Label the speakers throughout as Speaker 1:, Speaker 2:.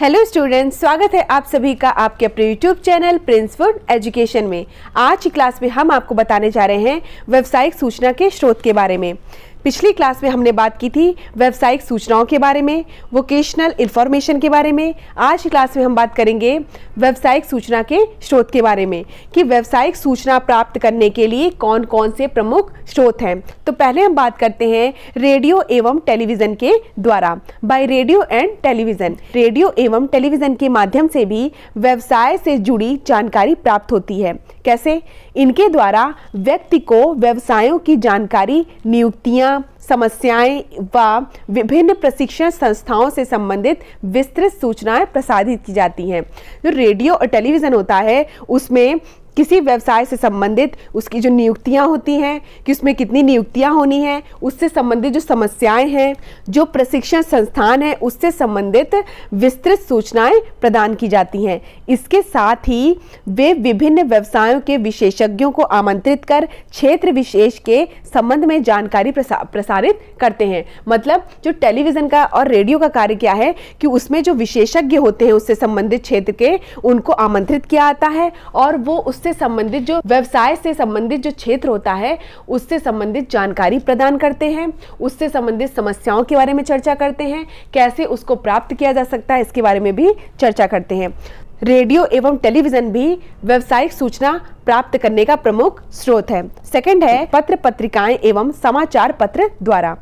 Speaker 1: hello students स्वागत है आप सभी का आपके अपने YouTube channel Prince Food Education में आज की क्लास में हम आपको बताने जा रहे हैं व्यवसायिक सूचना के स्रोत के बारे में पिछली क्लास में हमने बात की थी व्यावसायिक सूचनाओं के बारे में वोकेशनल इन्फॉर्मेशन के बारे में आज क्लास में हम बात करेंगे व्यावसायिक सूचना के स्रोत के बारे में कि व्यावसायिक सूचना प्राप्त करने के लिए कौन कौन से प्रमुख स्रोत हैं तो पहले हम बात करते हैं रेडियो एवं टेलीविज़न के द्वारा by radio and television radio एवं टेलीविज़न के माध्यम से भी व्यवसाय से जुड़ी जानकारी प्राप्त होती है कैसे इनके द्वारा व्यक्ति को व्यवसायों की जानकारी नियुक्तियाँ समस्याएं व विभिन्न प्रशिक्षण संस्थाओं से संबंधित विस्तृत सूचनाएं प्रसारित की जाती हैं जो रेडियो और टेलीविज़न होता है उसमें किसी व्यवसाय से संबंधित उसकी जो नियुक्तियाँ होती हैं कि उसमें कितनी नियुक्तियाँ होनी हैं उससे संबंधित जो समस्याएं हैं जो प्रशिक्षण संस्थान है उससे संबंधित विस्तृत सूचनाएं प्रदान की जाती हैं इसके साथ ही वे विभिन्न व्यवसायों के विशेषज्ञों को आमंत्रित कर क्षेत्र विशेष के संबंध में जानकारी प्रसा, प्रसारित करते हैं मतलब जो टेलीविज़न का और रेडियो का कार्य क्या है कि उसमें जो विशेषज्ञ होते हैं उससे संबंधित क्षेत्र के उनको आमंत्रित किया जाता है और वो उस उससे संबंधित जो व्यवसाय से संबंधित जो क्षेत्र होता है उससे संबंधित जानकारी प्रदान करते हैं उससे संबंधित समस्याओं के बारे में चर्चा करते हैं कैसे उसको प्राप्त किया जा सकता है इसके बारे में भी चर्चा करते हैं रेडियो एवं टेलीविज़न भी व्यवसायिक सूचना प्राप्त करने का प्रमुख स्रोत है सेकंड है पत्र पत्रिकाएं एवं समाचार पत्र द्वारा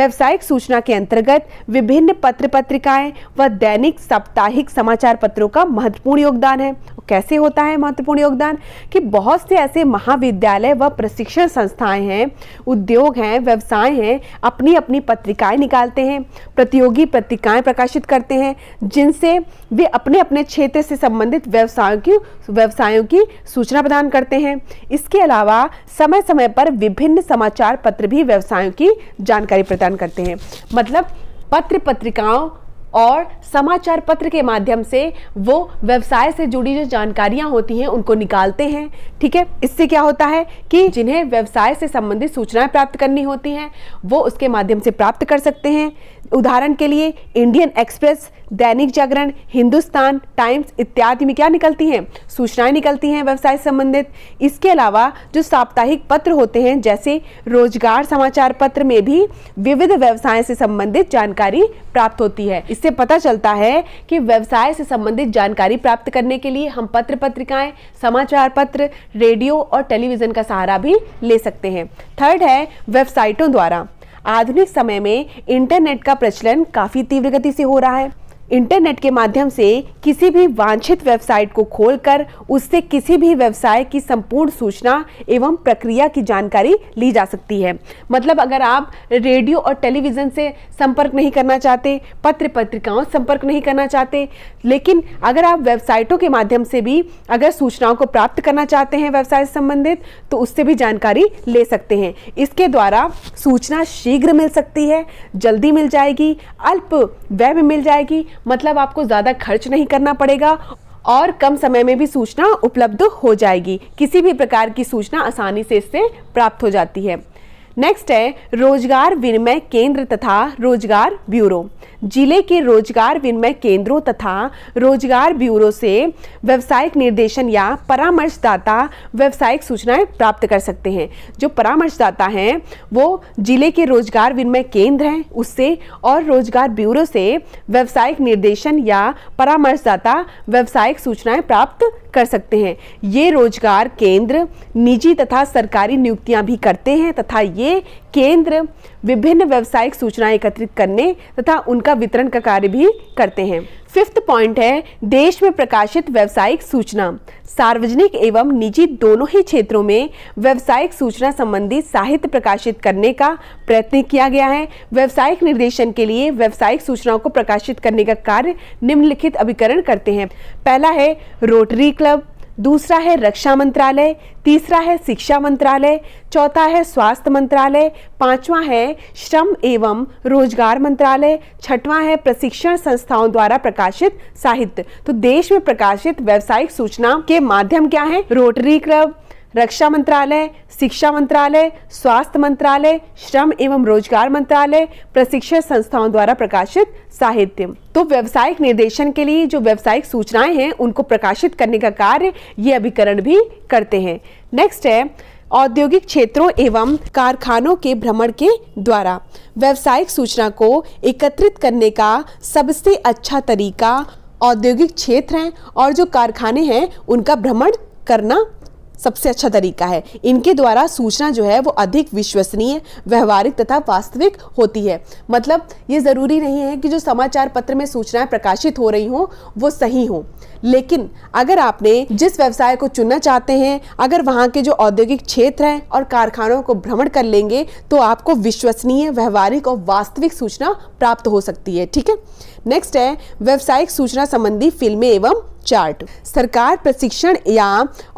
Speaker 1: व्यवसायिक सूचना के अंतर्गत विभिन्न पत्र पत्रिकाएं व दैनिक साप्ताहिक समाचार पत्रों का महत्वपूर्ण योगदान है कैसे होता है महत्वपूर्ण योगदान कि बहुत से ऐसे महाविद्यालय व प्रशिक्षण संस्थाएं हैं उद्योग हैं व्यवसाय हैं अपनी अपनी पत्रिकाएं निकालते हैं प्रतियोगी पत्रिकाएं प्रकाशित करते हैं जिनसे वे अपने अपने क्षेत्र से संबंधित व्यवसायों की व्यवसायों की सूचना प्रदान करते हैं इसके अलावा समय समय पर विभिन्न समाचार पत्र भी व्यवसायों की जानकारी प्रदान करते हैं मतलब पत्र पत्रिकाओं और समाचार पत्र के माध्यम से वो व्यवसाय से जुड़ी जो जानकारियां होती हैं उनको निकालते हैं ठीक है इससे क्या होता है कि जिन्हें व्यवसाय से संबंधित सूचनाएं प्राप्त करनी होती हैं वो उसके माध्यम से प्राप्त कर सकते हैं उदाहरण के लिए इंडियन एक्सप्रेस दैनिक जागरण हिंदुस्तान टाइम्स इत्यादि में क्या निकलती हैं सूचनाएं निकलती हैं व्यवसाय संबंधित इसके अलावा जो साप्ताहिक पत्र होते हैं जैसे रोजगार समाचार पत्र में भी विविध व्यवसाय से संबंधित जानकारी प्राप्त होती है इस इससे पता चलता है कि व्यवसाय से संबंधित जानकारी प्राप्त करने के लिए हम पत्र पत्रिकाएं समाचार पत्र रेडियो और टेलीविज़न का सहारा भी ले सकते हैं थर्ड है वेबसाइटों द्वारा आधुनिक समय में इंटरनेट का प्रचलन काफ़ी तीव्र गति से हो रहा है इंटरनेट के माध्यम से किसी भी वांछित वेबसाइट को खोलकर उससे किसी भी व्यवसाय की संपूर्ण सूचना एवं प्रक्रिया की जानकारी ली जा सकती है मतलब अगर आप रेडियो और टेलीविज़न से संपर्क नहीं करना चाहते पत्र पत्रिकाओं से संपर्क नहीं करना चाहते लेकिन अगर आप वेबसाइटों के माध्यम से भी अगर सूचनाओं को प्राप्त करना चाहते हैं व्यवसाय से संबंधित तो उससे भी जानकारी ले सकते हैं इसके द्वारा सूचना शीघ्र मिल सकती है जल्दी मिल जाएगी अल्प व्यय मिल जाएगी मतलब आपको ज़्यादा खर्च नहीं करना पड़ेगा और कम समय में भी सूचना उपलब्ध हो जाएगी किसी भी प्रकार की सूचना आसानी से इससे प्राप्त हो जाती है नेक्स्ट है रोजगार विनिमय केंद्र तथा रोजगार ब्यूरो जिले के रोजगार विनिमय केंद्रों तथा रोजगार ब्यूरो से व्यावसायिक निर्देशन या परामर्शदाता व्यावसायिक सूचनाएं प्राप्त कर सकते हैं जो परामर्शदाता हैं वो जिले के रोजगार विनिमय केंद्र हैं उससे और रोजगार ब्यूरो से व्यावसायिक निर्देशन या परामर्शदाता व्यावसायिक सूचनाएं प्राप्त कर सकते हैं ये रोजगार केंद्र निजी तथा सरकारी नियुक्तियां भी करते हैं तथा ये केंद्र विभिन्न व्यवसायिक सूचनाएं एकत्रित करने तथा उनका वितरण का कार्य भी करते हैं फिफ्थ पॉइंट है देश में प्रकाशित व्यवसायिक सूचना सार्वजनिक एवं निजी दोनों ही क्षेत्रों में व्यावसायिक सूचना संबंधी साहित्य प्रकाशित करने का प्रयत्न किया गया है व्यावसायिक निर्देशन के लिए व्यावसायिक सूचनाओं को प्रकाशित करने का कार्य निम्नलिखित अभिकरण करते हैं पहला है रोटरी क्लब दूसरा है रक्षा मंत्रालय तीसरा है शिक्षा मंत्रालय चौथा है स्वास्थ्य मंत्रालय पांचवा है श्रम एवं रोजगार मंत्रालय छठवां है प्रशिक्षण संस्थाओं द्वारा प्रकाशित साहित्य तो देश में प्रकाशित व्यावसायिक सूचना के माध्यम क्या है रोटरी क्लब रक्षा मंत्रालय शिक्षा मंत्रालय स्वास्थ्य मंत्रालय श्रम एवं रोजगार मंत्रालय प्रशिक्षण संस्थाओं द्वारा प्रकाशित साहित्य तो व्यवसायिक निर्देशन के लिए जो व्यवसायिक सूचनाएं हैं उनको प्रकाशित करने का कार्य ये अभिकरण भी करते हैं नेक्स्ट है औद्योगिक क्षेत्रों एवं कारखानों के भ्रमण के द्वारा व्यवसायिक सूचना को एकत्रित करने का सबसे अच्छा तरीका औद्योगिक क्षेत्र हैं और जो कारखाने हैं उनका भ्रमण करना सबसे अच्छा तरीका है इनके द्वारा सूचना जो है वो अधिक विश्वसनीय व्यवहारिक तथा वास्तविक होती है मतलब ये ज़रूरी नहीं है कि जो समाचार पत्र में सूचनाएं प्रकाशित हो रही हों वो सही हों लेकिन अगर आपने जिस व्यवसाय को चुनना चाहते हैं अगर वहाँ के जो औद्योगिक क्षेत्र हैं और कारखानों को भ्रमण कर लेंगे तो आपको विश्वसनीय व्यवहारिक और वास्तविक सूचना प्राप्त हो सकती है ठीक है नेक्स्ट है व्यवसायिक सूचना संबंधी फिल्में एवं चार्ट सरकार प्रशिक्षण या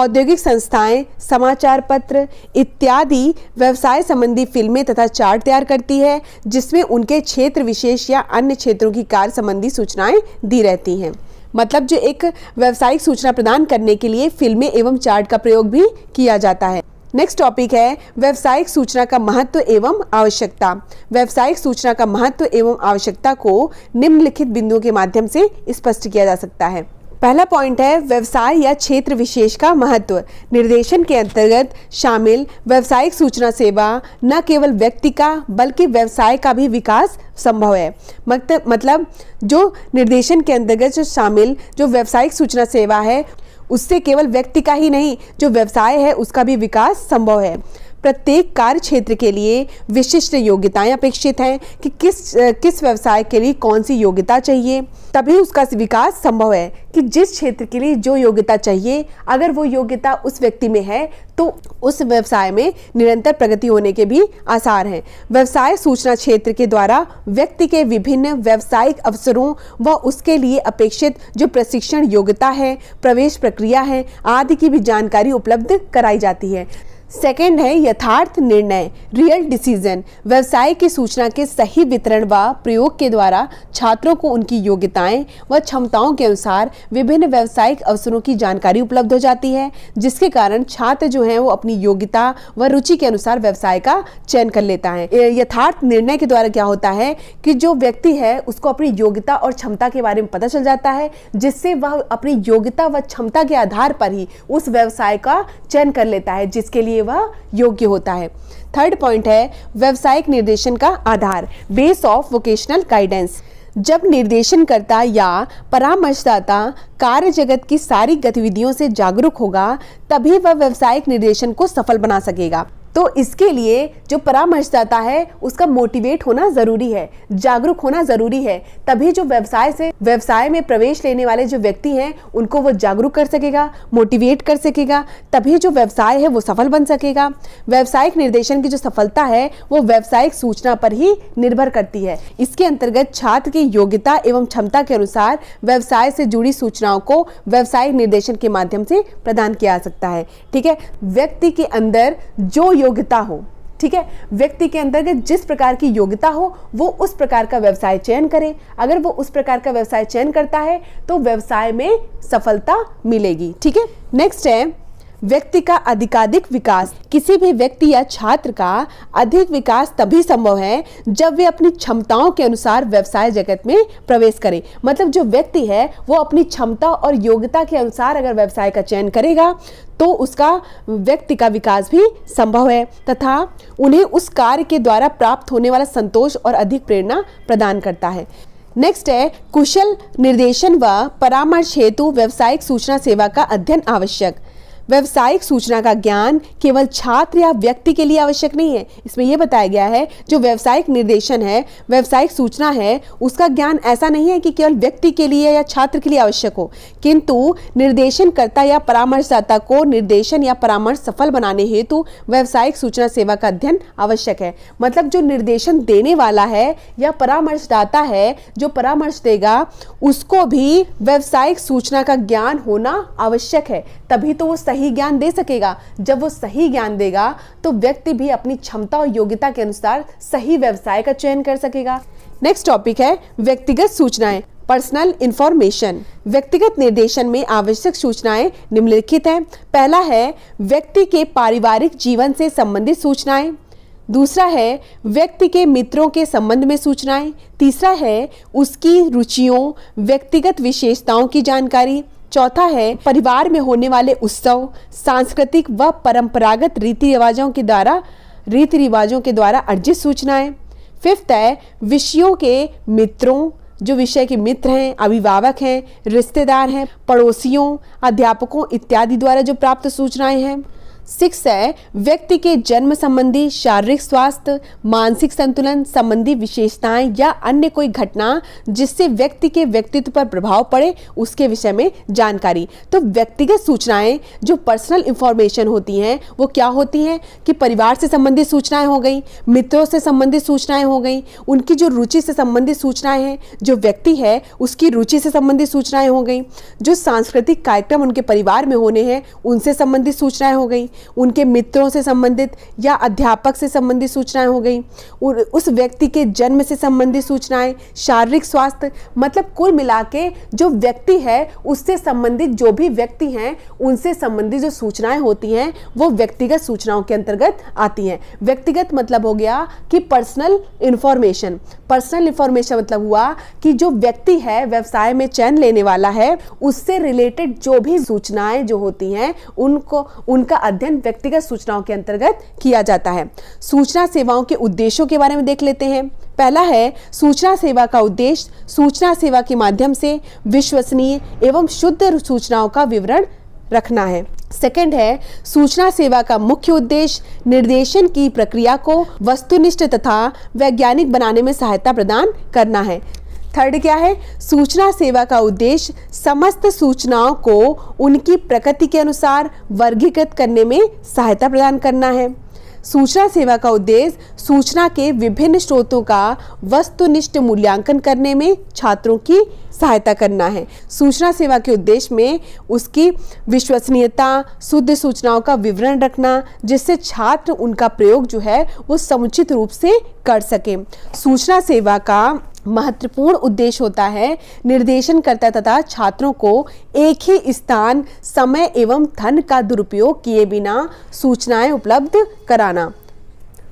Speaker 1: औद्योगिक संस्थाएं समाचार पत्र इत्यादि व्यवसाय संबंधी फिल्में तथा चार्ट तैयार करती है जिसमें उनके क्षेत्र विशेष या अन्य क्षेत्रों की कार्य संबंधी सूचनाएं दी रहती हैं मतलब जो एक व्यावसायिक सूचना प्रदान करने के लिए फिल्में एवं चार्ट का प्रयोग भी किया जाता है नेक्स्ट टॉपिक है व्यावसायिक सूचना का महत्व एवं आवश्यकता व्यावसायिक सूचना का महत्व एवं आवश्यकता को निम्नलिखित बिंदुओं के माध्यम से स्पष्ट किया जा सकता है पहला पॉइंट है व्यवसाय या क्षेत्र विशेष का महत्व निर्देशन के अंतर्गत शामिल व्यावसायिक सूचना सेवा न केवल व्यक्ति का बल्कि व्यवसाय का भी विकास संभव है मतलब जो निर्देशन के अंतर्गत जो शामिल जो व्यावसायिक सूचना सेवा है उससे केवल व्यक्ति का ही नहीं जो व्यवसाय है उसका भी विकास संभव है प्रत्येक कार्य क्षेत्र के लिए विशिष्ट योग्यताएं अपेक्षित हैं कि किस किस व्यवसाय के लिए कौन सी योग्यता चाहिए तभी उसका विकास संभव है कि जिस क्षेत्र के लिए जो योग्यता चाहिए अगर वो योग्यता उस व्यक्ति में है तो उस व्यवसाय में निरंतर प्रगति होने के भी आसार हैं व्यवसाय सूचना क्षेत्र के द्वारा व्यक्ति के विभिन्न व्यावसायिक अवसरों व उसके लिए अपेक्षित जो प्रशिक्षण योग्यता है प्रवेश प्रक्रिया है आदि की भी जानकारी उपलब्ध कराई जाती है सेकेंड है यथार्थ निर्णय रियल डिसीजन व्यवसाय की सूचना के सही वितरण व प्रयोग के द्वारा छात्रों को उनकी योग्यताएं व क्षमताओं के अनुसार विभिन्न व्यवसायिक अवसरों की जानकारी उपलब्ध हो जाती है जिसके कारण छात्र जो है वो अपनी योग्यता व रुचि के अनुसार व्यवसाय का चयन कर लेता है यथार्थ निर्णय के द्वारा क्या होता है कि जो व्यक्ति है उसको अपनी योग्यता और क्षमता के बारे में पता चल जाता है जिससे वह अपनी योग्यता व क्षमता के आधार पर ही उस व्यवसाय का चयन कर लेता है जिसके लिए लिए वह योग्य होता है थर्ड पॉइंट है व्यवसायिक निर्देशन का आधार बेस ऑफ वोकेशनल गाइडेंस जब निर्देशनकर्ता या परामर्शदाता कार्य जगत की सारी गतिविधियों से जागरूक होगा तभी वह व्यवसायिक निर्देशन को सफल बना सकेगा तो इसके लिए जो परामर्शदाता है उसका मोटिवेट होना ज़रूरी है जागरूक होना ज़रूरी है तभी जो व्यवसाय से व्यवसाय में प्रवेश लेने वाले जो व्यक्ति हैं उनको वो जागरूक कर सकेगा मोटिवेट कर सकेगा तभी जो व्यवसाय है वो सफल बन सकेगा व्यावसायिक निर्देशन की जो सफलता है वो व्यावसायिक सूचना पर ही निर्भर करती है इसके अंतर्गत छात्र की योग्यता एवं क्षमता के अनुसार व्यवसाय से जुड़ी सूचनाओं को व्यावसायिक निर्देशन के माध्यम से प्रदान किया जा सकता है ठीक है व्यक्ति के अंदर जो योग्यता हो ठीक है व्यक्ति के अंतर्गत जिस प्रकार की योग्यता हो वो उस प्रकार का व्यवसाय चयन करे अगर वो उस प्रकार का व्यवसाय चयन करता है तो व्यवसाय में सफलता मिलेगी ठीक है नेक्स्ट है व्यक्ति का अधिकाधिक विकास किसी भी व्यक्ति या छात्र का अधिक विकास तभी संभव है जब वे अपनी क्षमताओं के अनुसार व्यवसाय जगत में प्रवेश करें मतलब जो व्यक्ति है वो अपनी क्षमता और योग्यता के अनुसार अगर व्यवसाय का चयन करेगा तो उसका व्यक्ति का विकास भी संभव है तथा उन्हें उस कार्य के द्वारा प्राप्त होने वाला संतोष और अधिक प्रेरणा प्रदान करता है नेक्स्ट है कुशल निर्देशन व परामर्श हेतु व्यवसायिक सूचना सेवा का अध्ययन आवश्यक व्यवसायिक सूचना का ज्ञान केवल छात्र या व्यक्ति के लिए आवश्यक नहीं है इसमें यह बताया गया है जो व्यावसायिक निर्देशन है व्यावसायिक सूचना है उसका ज्ञान ऐसा नहीं है कि केवल व्यक्ति के लिए या छात्र के लिए आवश्यक हो किंतु निर्देशनकर्ता या परामर्शदाता को निर्देशन या परामर्श सफल बनाने हेतु व्यावसायिक सूचना सेवा का अध्ययन आवश्यक है मतलब जो निर्देशन देने वाला है या परामर्शदाता है जो परामर्श देगा उसको भी व्यावसायिक सूचना का ज्ञान होना आवश्यक है तभी तो वो सही सही ज्ञान दे सकेगा जब वो सही ज्ञान देगा तो व्यक्ति भी अपनी क्षमता और योग्यता के अनुसार सही व्यवसाय का चयन कर सकेगा नेक्स्ट टॉपिक है व्यक्तिगत सूचनाएं पर्सनल इंफॉर्मेशन व्यक्तिगत निर्देशन में आवश्यक सूचनाएं निम्नलिखित हैं पहला है व्यक्ति के पारिवारिक जीवन से संबंधित सूचनाएं दूसरा है व्यक्ति के मित्रों के संबंध में सूचनाएं तीसरा है उसकी रुचियों व्यक्तिगत विशेषताओं की जानकारी चौथा है परिवार में होने वाले उत्सव सांस्कृतिक व परंपरागत रीति रिवाजों के द्वारा रीति रिवाजों के द्वारा अर्जित सूचनाएं फिफ्थ है विषयों के मित्रों जो विषय के मित्र हैं अभिभावक हैं रिश्तेदार हैं पड़ोसियों अध्यापकों इत्यादि द्वारा जो प्राप्त सूचनाएं हैं सिक्स है व्यक्ति के जन्म संबंधी शारीरिक स्वास्थ्य मानसिक संतुलन संबंधी विशेषताएं या अन्य कोई घटना जिससे व्यक्ति के व्यक्तित्व पर प्रभाव पड़े उसके विषय में जानकारी तो व्यक्तिगत सूचनाएं जो पर्सनल इंफॉर्मेशन होती हैं वो क्या होती हैं कि परिवार से संबंधित सूचनाएं हो गई मित्रों से संबंधित सूचनाएँ हो गई उनकी जो रुचि से संबंधित सूचनाएँ हैं जो व्यक्ति है उसकी रुचि से संबंधित सूचनाएँ हो गई जो सांस्कृतिक कार्यक्रम उनके परिवार में होने हैं उनसे संबंधित सूचनाएँ हो गई उनके मित्रों से संबंधित या अध्यापक से संबंधित सूचनाएं हो गई उस व्यक्ति के जन्म से संबंधित सूचनाएं शारीरिक स्वास्थ्य मतलब कुल मिला जो व्यक्ति है उससे संबंधित जो भी व्यक्ति हैं उनसे संबंधित जो सूचनाएं होती हैं वो व्यक्तिगत सूचनाओं के अंतर्गत आती हैं व्यक्तिगत मतलब हो गया कि पर्सनल इन्फॉर्मेशन पर्सनल इन्फॉर्मेशन मतलब हुआ कि जो व्यक्ति है व्यवसाय में चयन लेने वाला है उससे रिलेटेड जो भी सूचनाएं जो होती हैं उनको उनका अध्ययन अध्ययन व्यक्तिगत सूचनाओं के अंतर्गत किया जाता है सूचना सेवाओं के उद्देश्यों के बारे में देख लेते हैं पहला है सूचना सेवा का उद्देश्य सूचना सेवा के माध्यम से विश्वसनीय एवं शुद्ध सूचनाओं का विवरण रखना है सेकंड है सूचना सेवा का मुख्य उद्देश्य निर्देशन की प्रक्रिया को वस्तुनिष्ठ तथा वैज्ञानिक बनाने में सहायता प्रदान करना है थर्ड क्या है सूचना सेवा का उद्देश्य समस्त सूचनाओं को उनकी प्रकृति के अनुसार वर्गीकृत करने में सहायता प्रदान करना है सूचना सेवा का उद्देश्य सूचना के विभिन्न स्रोतों का वस्तुनिष्ठ मूल्यांकन करने में छात्रों की सहायता करना है सूचना सेवा के उद्देश्य में उसकी विश्वसनीयता शुद्ध सूचनाओं का विवरण रखना जिससे छात्र उनका प्रयोग जो है वो समुचित रूप से कर सकें सूचना सेवा का महत्वपूर्ण उद्देश्य होता है निर्देशन करता तथा छात्रों को एक ही स्थान समय एवं धन का दुरुपयोग किए बिना सूचनाएं उपलब्ध कराना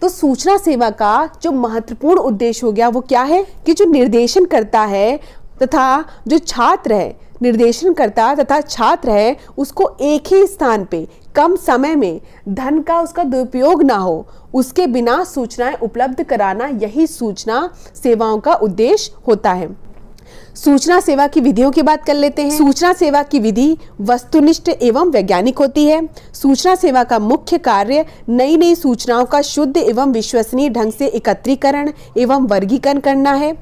Speaker 1: तो सूचना सेवा का जो महत्वपूर्ण उद्देश्य हो गया वो क्या है कि जो निर्देशन करता है तथा जो छात्र है निर्देशनकर्ता तथा छात्र है उसको एक ही स्थान पे कम समय में धन का उसका दुरुपयोग ना हो उसके बिना सूचनाएं उपलब्ध कराना यही सूचना सेवाओं का उद्देश्य होता है सूचना सेवा की विधियों की बात कर लेते हैं सूचना सेवा की विधि वस्तुनिष्ठ एवं वैज्ञानिक होती है सूचना सेवा का मुख्य कार्य नई नई सूचनाओं का शुद्ध एवं विश्वसनीय ढंग से एकत्रीकरण एवं वर्गीकरण करना है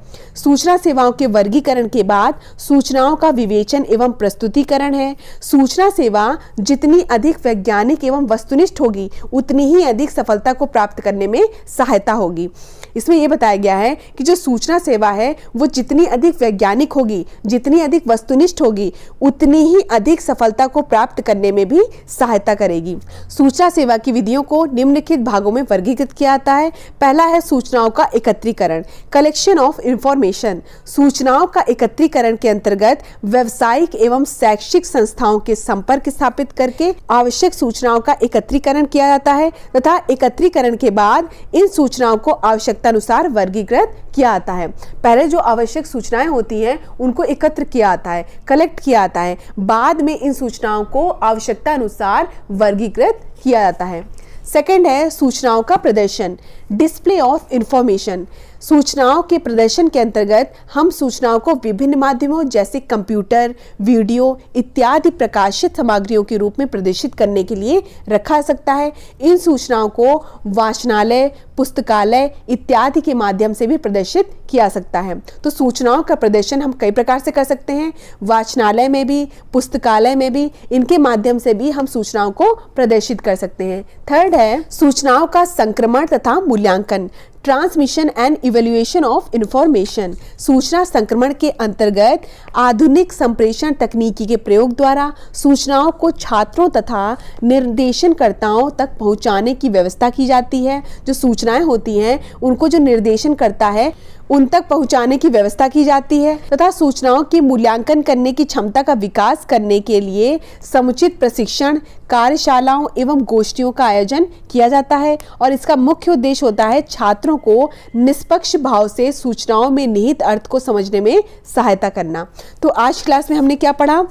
Speaker 1: सूचना सेवाओं के वर्गीकरण के बाद सूचनाओं का विवेचन एवं प्रस्तुतिकरण है सूचना सेवा जितनी अधिक वैज्ञानिक एवं वस्तुनिष्ठ होगी उतनी ही अधिक सफलता को प्राप्त करने में सहायता होगी इसमें यह बताया गया है कि जो सूचना सेवा है वो जितनी अधिक वैज्ञानिक होगी जितनी अधिक वस्तुनिष्ठ होगी उतनी ही अधिक सफलता को प्राप्त करने में भी सहायता करेगी सूचना सेवा की विधियों को निम्नलिखित भागों में वर्गीकृत किया जाता है पहला है सूचनाओं का एकत्रीकरण कलेक्शन ऑफ इंफॉर्मेशन सूचनाओं का एकत्रीकरण के अंतर्गत व्यवसायिक एवं शैक्षिक संस्थाओं के संपर्क स्थापित करके आवश्यक सूचनाओं का एकत्रीकरण किया जाता है तथा एकत्रीकरण के बाद इन सूचनाओं को आवश्यकता तदनुसार वर्गीकृत किया आता है पहले जो आवश्यक सूचनाएं होती हैं उनको एकत्र किया आता है कलेक्ट किया आता है बाद में इन सूचनाओं को आवश्यकता अनुसार वर्गीकृत किया जाता है सेकेंड है सूचनाओं का प्रदर्शन डिस्प्ले ऑफ इंफॉर्मेशन सूचनाओं के प्रदर्शन के अंतर्गत हम सूचनाओं को विभिन्न माध्यमों जैसे कंप्यूटर वीडियो इत्यादि प्रकाशित सामग्रियों के रूप में प्रदर्शित करने के लिए रखा सकता है इन सूचनाओं को वाचनालय पुस्तकालय इत्यादि के माध्यम से भी प्रदर्शित किया सकता है तो सूचनाओं का प्रदर्शन हम कई प्रकार से कर सकते हैं वाचनालय में भी पुस्तकालय में भी इनके माध्यम से भी हम सूचनाओं को प्रदर्शित कर सकते हैं थर्ड है सूचनाओं का संक्रमण तथा मूल्यांकन transmission and evaluation of information सूचना संक्रमण के अंतर्गत आधुनिक संप्रेषण तकनीकी के प्रयोग द्वारा सूचनाओं को छात्रों तथा निर्देशनकर्ताओं तक पहुंचाने की व्यवस्था की जाती है जो सूचनाएं होती हैं उनको जो निर्देशन करता है उन तक पहुंचाने की व्यवस्था की जाती है तथा सूचनाओं की मूल्यांकन करने की क्षमता का विकास करने के लिए समुचित प्रशिक्षण कार्यशालाओं एवं गोष्ठियों का आयोजन किया जाता है और इसका मुख्य उद्देश्य होता है छात्रों को निष्पक्ष भाव से सूचनाओं में निहित अर्थ को समझने में सहायता करना तो आज क्लास में हमने क्या पढ़ा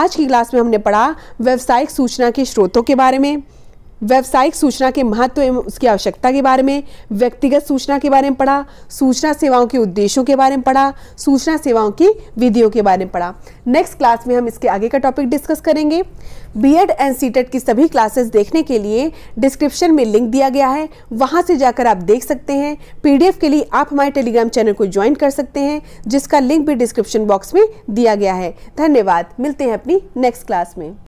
Speaker 1: आज की क्लास में हमने पढ़ा व्यावसायिक सूचना के स्रोतों के बारे में व्यावसायिक सूचना के महत्व एवं उसकी आवश्यकता के बारे में व्यक्तिगत सूचना के बारे में पढ़ा सूचना सेवाओं के उद्देश्यों के बारे में पढ़ा सूचना सेवाओं की विधियों के बारे में पढ़ा नेक्स्ट क्लास में हम इसके आगे का टॉपिक डिस्कस करेंगे बीएड एंड सीटेट की सभी क्लासेस देखने के लिए डिस्क्रिप्शन में लिंक दिया गया है वहाँ से जाकर आप देख सकते हैं एफ के लिए आप हमारे टेलीग्राम चैनल को ज्वाइन कर सकते हैं जिसका लिंक भी डिस्क्रिप्शन बॉक्स में दिया गया है धन्यवाद मिलते हैं अपनी नेक्स्ट क्लास में